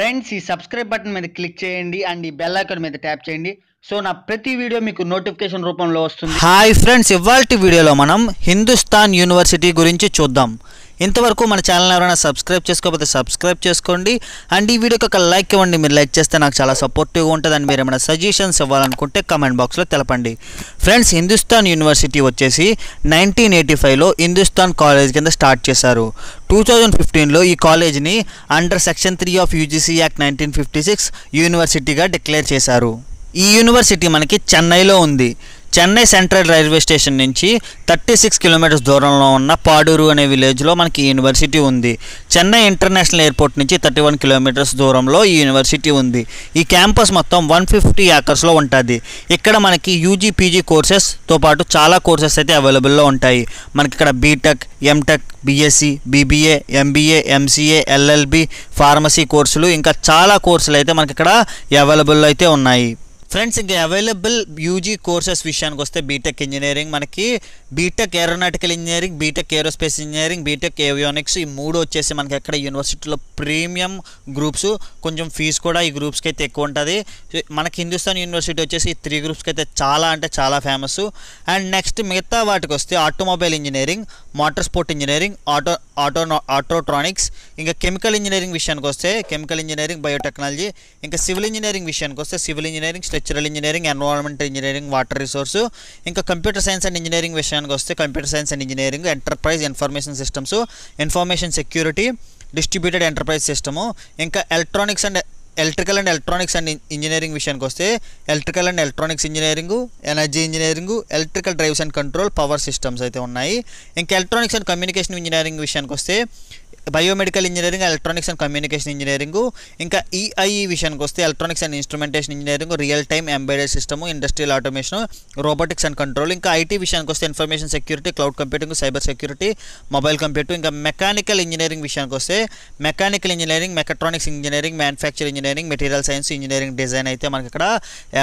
friends ఈ subscribe button మీద click చేయండి అండ్ ఈ బెల్ ఐకాన్ మీద ట్యాప్ చేయండి సో నా ప్రతి వీడియో మీకు నోటిఫికేషన్ రూపంలో వస్తుంది హాయ్ ఫ్రెండ్స్ ఇవాళ వీడియోలో మనం హిందుస్థాన్ యూనివర్సిటీ గురించి చూద్దాం ఇంతవరకు మన ఛానల్ ఎవరైనా సబ్స్క్రైబ్ చేసుకోకపోతే సబ్స్క్రైబ్ చేసుకోండి అండ్ ఈ వీడియోకి ఒక లైక్ ఇవ్వండి మీరు లైక్ చేస్తే నాకు చాలా సపోర్టివ్గా ఉంటుంది అండ్ మీరు ఏమైనా సజెషన్స్ ఇవ్వాలనుకుంటే కమెంట్ బాక్స్లో తెలపండి ఫ్రెండ్స్ హిందుస్థాన్ యూనివర్సిటీ వచ్చేసి నైన్టీన్ ఎయిటీ ఫైవ్లో హిందుస్థాన్ కాలేజ్ కింద స్టార్ట్ చేశారు టూ థౌజండ్ ఫిఫ్టీన్లో ఈ కాలేజ్ని under section three of UGC act nineteen fifty six యూనివర్సిటీగా డిక్లేర్ చేశారు ఈ యూనివర్సిటీ మనకి చెన్నైలో ఉంది చెన్నై సెంట్రల్ రైల్వే స్టేషన్ నుంచి థర్టీ సిక్స్ కిలోమీటర్స్ దూరంలో ఉన్న పాడూరు అనే విలేజ్లో మనకి యూనివర్సిటీ ఉంది చెన్నై ఇంటర్నేషనల్ ఎయిర్పోర్ట్ నుంచి థర్టీ వన్ కిలోమీటర్స్ దూరంలో ఈ యూనివర్సిటీ ఉంది ఈ క్యాంపస్ మొత్తం వన్ ఫిఫ్టీ ఏకర్స్లో ఉంటుంది ఇక్కడ మనకి యూజీ పీజీ కోర్సెస్తో పాటు చాలా కోర్సెస్ అయితే అవైలబుల్లో ఉంటాయి మనకి ఇక్కడ BTech MTech BSc BBA MBA MCA LLB pharmacy కోర్సులు ఇంకా చాలా కోర్సులు అయితే మనకి ఇక్కడ అవైలబుల్ అయితే ఉన్నాయి ఫ్రెండ్స్ ఇంకా అవైలబుల్ యూజీ కోర్సెస్ విషయానికి వస్తే బీటెక్ ఇంజనీరింగ్ మనకి BTech aeronautical engineering BTech aerospace engineering BTech avionics ఈ మూడు వచ్చేసి మనకి ఎక్కడ యూనివర్సిటీలో ప్రీమియం గ్రూప్స్ కొంచెం ఫీజు కూడా ఈ గ్రూప్స్కి అయితే ఎక్కువ ఉంటుంది మనకి హిందుస్థాన్ యూనివర్సిటీ వచ్చేసి ఈ త్రీ గ్రూప్స్కి అయితే చాలా అంటే చాలా ఫేమస్ అండ్ నెక్స్ట్ మిగతా వాటికి వస్తే automobile engineering motor sport engineering auto auto autotronics ఇంకా కెమికల్ ఇంజనీరింగ్ విషయానికి వస్తే కెమికల్ ఇంజనీరింగ్ బయోటెక్నాలజీ ఇంకా సివిల్ ఇంజనీరింగ్ విషయానికి వస్తే civil engineering structural engineering environment engineering water resource ఇంకా కంప్యూటర్ సైన్స్ అండ్ ఇంజనీరింగ్ విషయానికి వస్తే computer science and engineering enterprise information systems information security distributed enterprise system ఇంకా electronics and electrical and electronics and engineering విషయానికి వస్తే electrical and electronics engineering energy engineering electrical drives and control power systems అయితే ఉన్నాయి ఇంకా electronics and communication engineering విషయానికి వస్తే biomedical engineering electronics and communication engineering ఇంకా EIE e విషయానికి వస్తే electronics and instrumentation engineering real time embedded system industrial automation robotics and control ఇంకా IT విషయానికి వస్తే information security cloud computing cyber security mobile computer ఇంకా mechanical engineering విషయానికి వస్తే mechanical engineering mechatronics engineering manufacture engineering material science engineering design అయితే మనకి ఇక్కడ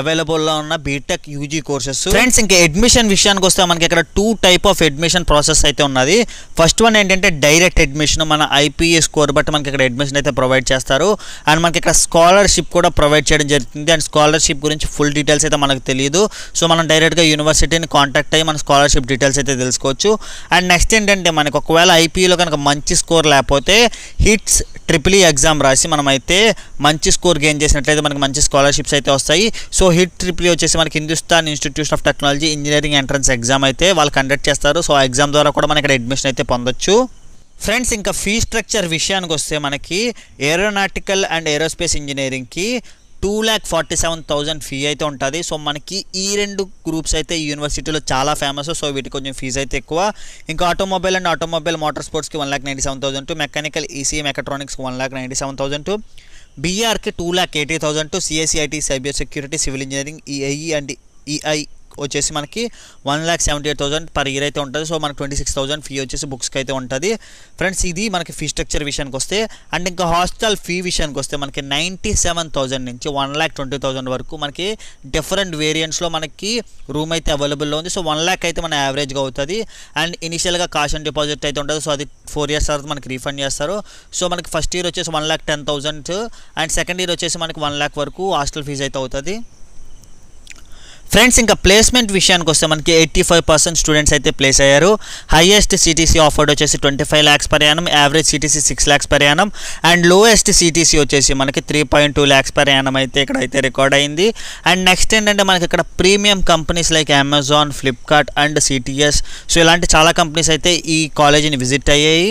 అవైలబుల్లో ఉన్న బీటెక్ యూజీ కోర్సెస్ ఫ్రెండ్స్ ఇంకా అడ్మిషన్ విషయానికి వస్తే మనకి ఇక్కడ two type of admission process అయితే ఉన్నది ఫస్ట్ వన్ ఏంటంటే డైరెక్ట్ అడ్మిషన్ మన ఐపీఏ స్కోర్ బట్టి మనకి ఇక్కడ అడ్మిషన్ అయితే ప్రొవైడ్ చేస్తారు అండ్ మనకి ఇక్కడ స్కాలర్షిప్ కూడా ప్రొవైడ్ చేయడం జరుగుతుంది అండ్ స్కాలర్షిప్ గురించి ఫుల్ డీటెయిల్స్ అయితే మనకు తెలియదు సో మనం డైరెక్ట్గా యూనివర్సిటీని కాంటాక్ట్ అయ్యి మన స్కాలర్షిప్ డీటెయిల్స్ అయితే తెలుసుకోవచ్చు అండ్ నెక్స్ట్ ఏంటంటే మనకు ఒకవేళ ఐపీఏలో కనుక మంచి స్కోర్ లేకపోతే హిట్స్ ట్రిపుల్ ఈ ఎగ్జామ్ రాసి మనమైతే మంచి స్కోర్ గెయిన్ చేసినట్లయితే మనకి మంచి స్కాలర్షిప్స్ అయితే వస్తాయి సో హిట్ ట్రిపుల్ వచ్చేసి మనకి Hindustan institution of technology engineering entrance exam అయితే వాళ్ళు కండక్ట్ చేస్తారు సో ఆ ఎగ్జామ్ ద్వారా కూడా మనకి అడ్మిషన్ అయితే పొందొచ్చు ఫ్రెండ్స్ ఇంకా ఫీ స్ట్రక్చర్ విషయానికి వస్తే మనకి ఏరోనాటికల్ అండ్ ఏరోస్పేస్ ఇంజనీరింగ్కి two lakh forty seven thousand fee అయితే ఉంటుంది సో మనకి ఈ రెండు గ్రూప్స్ అయితే యూనివర్సిటీలో చాలా ఫేమస్ సో వీటికి కొంచెం ఫీజు అయితే ఎక్కువ ఇంకా ఆటోమొబైల్ అండ్ ఆటోమొబైల్ మోటార్ స్పోర్ట్స్కి one lakh ninety seven thousand two mechanical EC మెకాట్రానిక్స్కి one lakh ninety seven thousand two బీఆర్కి two lakh eighty thousand two CSE IT cyber security civil engineering EIE and EI వచ్చేసి మనకి one lakh seventy eight thousand per year అయితే ఉంటుంది so మనకు twenty six thousand fee వచ్చేసి బుక్స్కి అయితే ఉంటుంది ఫ్రెండ్స్ ఇది మనకి ఫీ స్ట్రక్చర్ విషయానికి వస్తే అండ్ ఇంకా హాస్టల్ ఫీ విషయానికి వస్తే మనకి నైంటీ సెవెన్ థౌసండ్ నుంచి వన్ ల్యాక్ ట్వంటీ థౌసండ్ వరకు మనకి డిఫరెంట్ వేరియంట్స్లో మనకి రూమ్ అయితే అవైలబుల్లో ఉంది సో వన్ ల్యాక్ అయితే మన యావరేజ్గా అవుతుంది అండ్ ఇనిషియల్గా కాష్ అండ్ డిపాజిట్ అయితే ఉంటుంది సో అది ఫోర్ ఇయర్స్ తర్వాత మనకి రీఫండ్ చేస్తారు సో మనకి ఫస్ట్ ఇయర్ వచ్చేసి one lakh ten thousand and second year వచ్చేసి మనకి వన్ ల్యాక్ వరకు హాస్టల్ ఫీజ్ అయితే అవుతుంది ఫ్రెండ్స్ ఇంకా ప్లేస్మెంట్ విషయానికి వస్తే మనకి ఎయిటీ ఫైవ్ పర్సెంట్ స్టూడెంట్స్ అయితే ప్లేస్ అయ్యారు హైయెస్ట్ సిటీసీ ఆఫర్డ్ వచ్చేసి twenty five lakhs per annum average CTC six lakhs per annum and lowest CTC వచ్చేసి మనకి three point two lakhs per annum అయితే ఇక్కడ అయితే రికార్డ్ అయింది అండ్ నెక్స్ట్ ఏంటంటే మనకి ఇక్కడ premium companies like Amazon Flipkart and CTS so ఇలాంటి చాలా కంపెనీస్ అయితే ఈ కాలేజీని విజిట్ అయ్యాయి